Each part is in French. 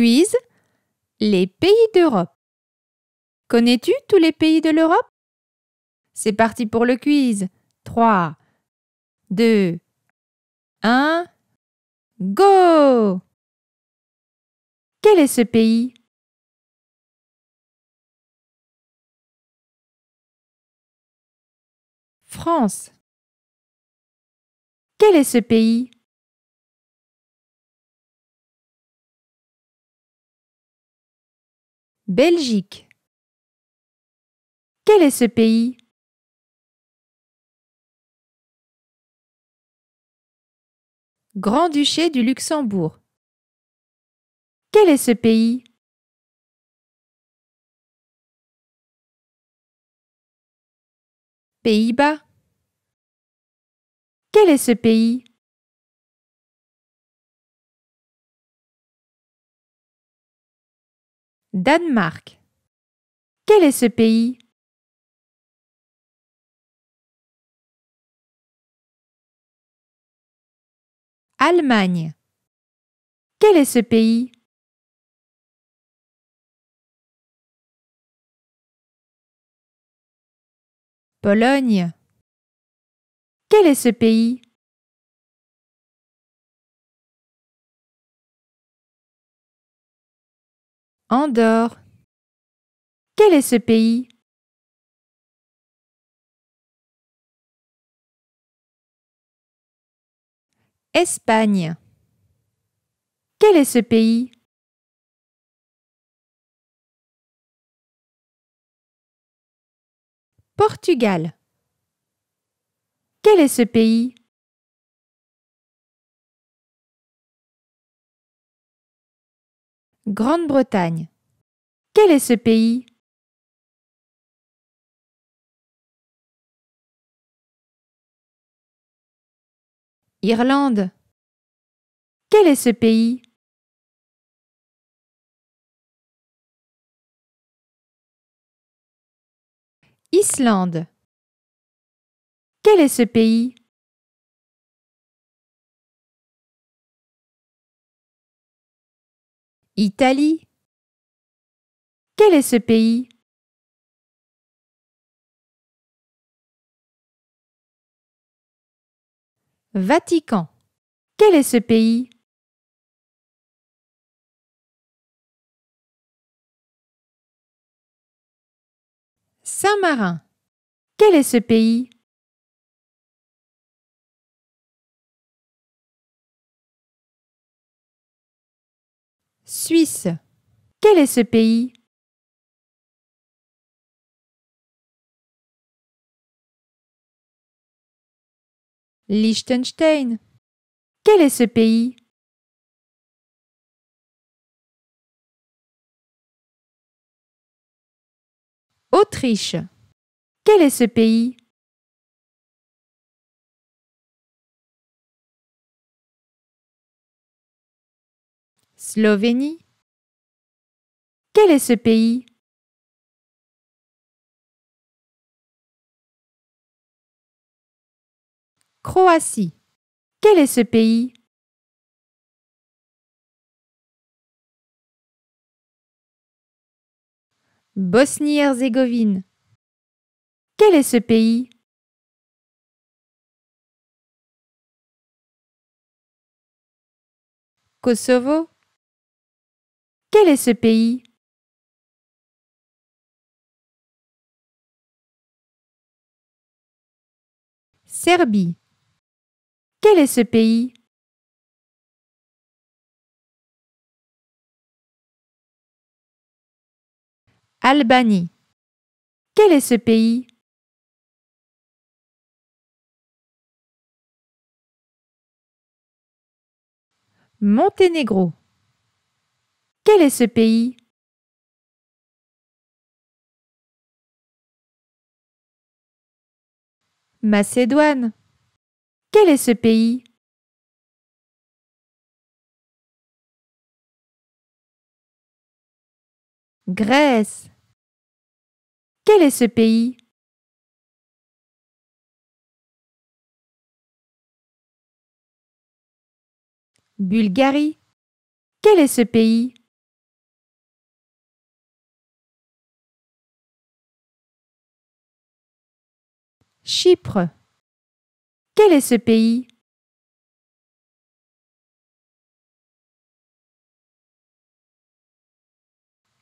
Quiz Les pays d'Europe. Connais-tu tous les pays de l'Europe C'est parti pour le quiz. 3, 2, 1, go Quel est ce pays France. Quel est ce pays Belgique. Quel est ce pays Grand-duché du Luxembourg. Quel est ce pays Pays-Bas. Quel est ce pays Danemark. Quel est ce pays Allemagne. Quel est ce pays Pologne. Quel est ce pays Andorre. Quel est ce pays Espagne. Quel est ce pays Portugal. Quel est ce pays Grande-Bretagne. Quel est ce pays Irlande. Quel est ce pays Islande. Quel est ce pays Italie. Quel est ce pays Vatican. Quel est ce pays Saint-Marin. Quel est ce pays Suisse. Quel est ce pays Liechtenstein. Quel est ce pays Autriche. Quel est ce pays Slovénie Quel est ce pays Croatie. Quel est ce pays Bosnie-Herzégovine. Quel est ce pays Kosovo quel est ce pays Serbie. Quel est ce pays Albanie. Quel est ce pays Monténégro. Quel est ce pays Macédoine. Quel est ce pays Grèce. Quel est ce pays Bulgarie. Quel est ce pays Chypre. Quel est ce pays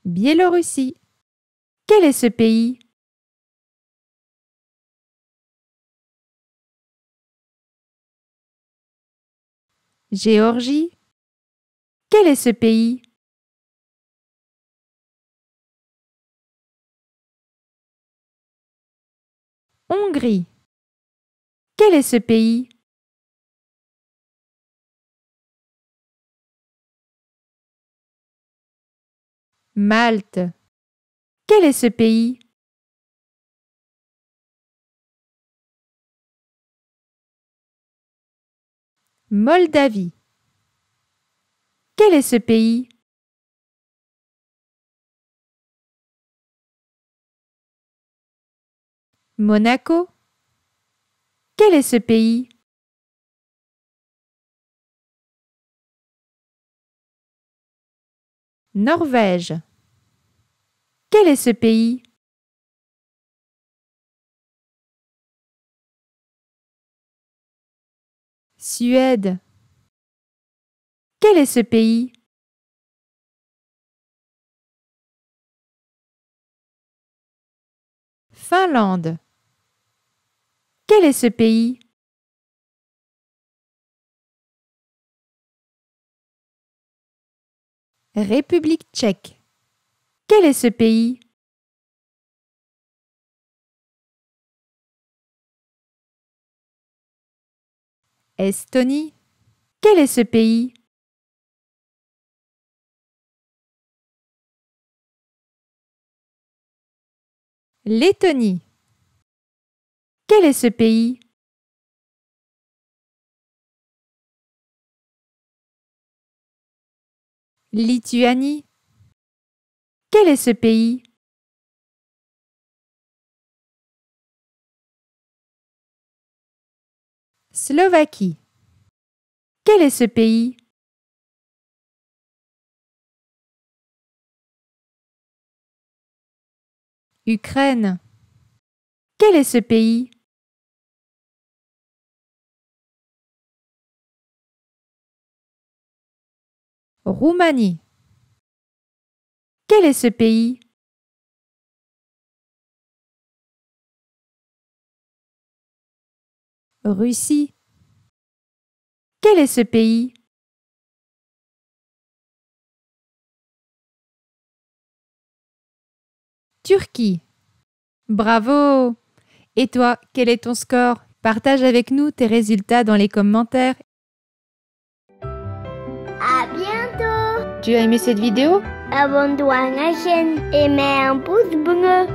Biélorussie. Quel est ce pays Géorgie. Quel est ce pays Hongrie. Quel est ce pays Malte. Quel est ce pays Moldavie. Quel est ce pays Monaco Quel est ce pays Norvège Quel est ce pays Suède Quel est ce pays Finlande quel est ce pays République tchèque. Quel est ce pays Estonie. Quel est ce pays Lettonie. Quel est ce pays Lituanie. Quel est ce pays Slovaquie. Quel est ce pays Ukraine. Quel est ce pays Roumanie. Quel est ce pays Russie. Quel est ce pays Turquie. Bravo Et toi, quel est ton score Partage avec nous tes résultats dans les commentaires Tu as aimé cette vidéo Abonne-toi à la chaîne et mets un pouce bleu.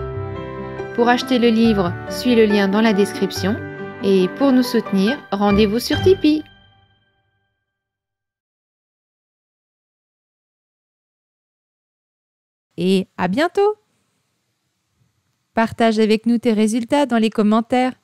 Pour acheter le livre, suis le lien dans la description. Et pour nous soutenir, rendez-vous sur Tipeee. Et à bientôt Partage avec nous tes résultats dans les commentaires.